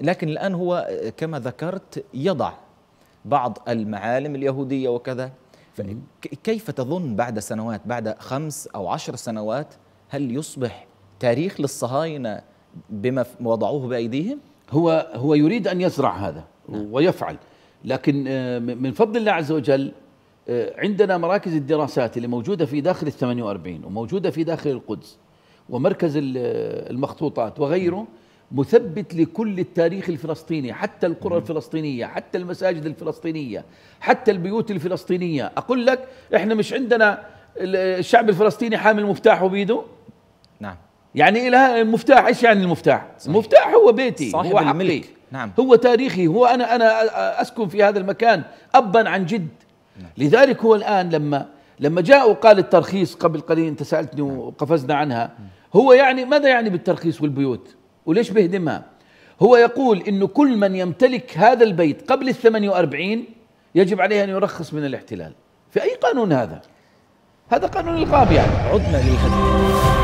لكن الآن هو كما ذكرت يضع بعض المعالم اليهودية وكذا كيف تظن بعد سنوات بعد خمس أو عشر سنوات هل يصبح تاريخ للصهاينة بما وضعوه بأيديهم؟ هو هو يريد أن يزرع هذا نعم. ويفعل لكن آه، من فضل الله عز وجل آه، عندنا مراكز الدراسات اللي موجودة في داخل ال 48 وموجودة في داخل القدس ومركز المخطوطات وغيره مثبت لكل التاريخ الفلسطيني حتى القرى الفلسطينية حتى المساجد الفلسطينية حتى البيوت الفلسطينية أقول لك إحنا مش عندنا الشعب الفلسطيني حامل مفتاحه بيده نعم يعني إلى المفتاح إيش يعني المفتاح صحيح. المفتاح هو بيتي صاحب هو حقي نعم. هو تاريخي هو أنا, أنا أسكن في هذا المكان أبا عن جد نعم. لذلك هو الآن لما لما جاء وقال الترخيص قبل قليل أنت سألتني وقفزنا عنها هو يعني ماذا يعني بالترخيص والبيوت وليش بيهدمها هو يقول انه كل من يمتلك هذا البيت قبل ال 48 يجب عليه ان يرخص من الاحتلال في اي قانون هذا هذا قانون الغاب يعني عدنا للخدمه